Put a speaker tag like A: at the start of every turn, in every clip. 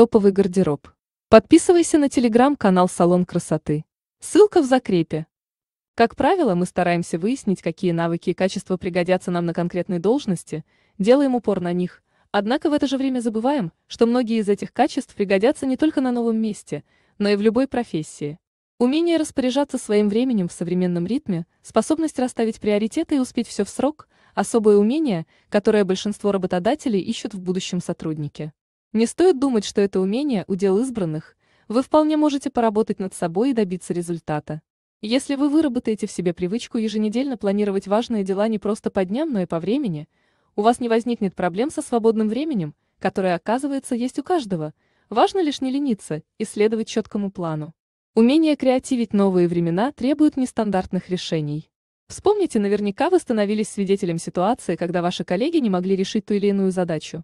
A: Топовый гардероб. Подписывайся на телеграм-канал «Салон красоты». Ссылка в закрепе. Как правило, мы стараемся выяснить, какие навыки и качества пригодятся нам на конкретной должности, делаем упор на них, однако в это же время забываем, что многие из этих качеств пригодятся не только на новом месте, но и в любой профессии. Умение распоряжаться своим временем в современном ритме, способность расставить приоритеты и успеть все в срок – особое умение, которое большинство работодателей ищут в будущем сотруднике. Не стоит думать, что это умение – удел избранных, вы вполне можете поработать над собой и добиться результата. Если вы выработаете в себе привычку еженедельно планировать важные дела не просто по дням, но и по времени, у вас не возникнет проблем со свободным временем, которое, оказывается, есть у каждого. Важно лишь не лениться и следовать четкому плану. Умение креативить новые времена требует нестандартных решений. Вспомните, наверняка вы становились свидетелем ситуации, когда ваши коллеги не могли решить ту или иную задачу.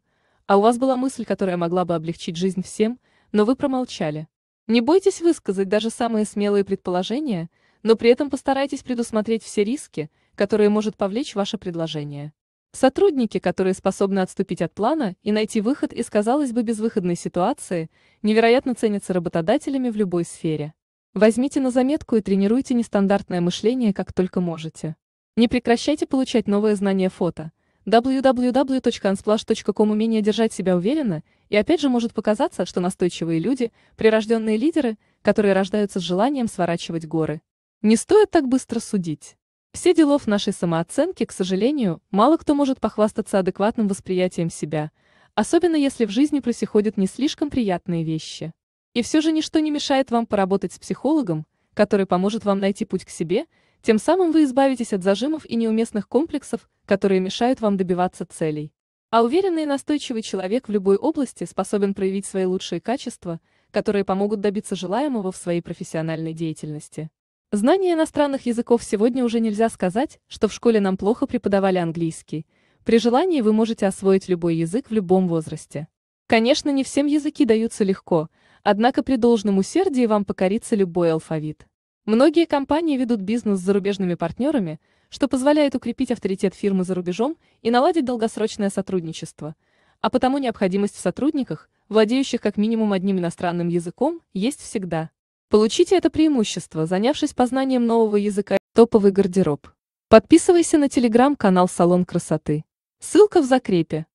A: А у вас была мысль, которая могла бы облегчить жизнь всем, но вы промолчали. Не бойтесь высказать даже самые смелые предположения, но при этом постарайтесь предусмотреть все риски, которые может повлечь ваше предложение. Сотрудники, которые способны отступить от плана и найти выход из, казалось бы, безвыходной ситуации, невероятно ценятся работодателями в любой сфере. Возьмите на заметку и тренируйте нестандартное мышление как только можете. Не прекращайте получать новые знания фото www.unsplash.com умение держать себя уверенно, и опять же может показаться, что настойчивые люди – прирожденные лидеры, которые рождаются с желанием сворачивать горы. Не стоит так быстро судить. Все делов нашей самооценки, к сожалению, мало кто может похвастаться адекватным восприятием себя, особенно если в жизни происходят не слишком приятные вещи. И все же ничто не мешает вам поработать с психологом, который поможет вам найти путь к себе, тем самым вы избавитесь от зажимов и неуместных комплексов, которые мешают вам добиваться целей. А уверенный и настойчивый человек в любой области способен проявить свои лучшие качества, которые помогут добиться желаемого в своей профессиональной деятельности. Знание иностранных языков сегодня уже нельзя сказать, что в школе нам плохо преподавали английский. При желании вы можете освоить любой язык в любом возрасте. Конечно, не всем языки даются легко – Однако при должном усердии вам покорится любой алфавит. Многие компании ведут бизнес с зарубежными партнерами, что позволяет укрепить авторитет фирмы за рубежом и наладить долгосрочное сотрудничество. А потому необходимость в сотрудниках, владеющих как минимум одним иностранным языком, есть всегда. Получите это преимущество, занявшись познанием нового языка топовый гардероб. Подписывайся на телеграм-канал «Салон красоты». Ссылка в закрепе.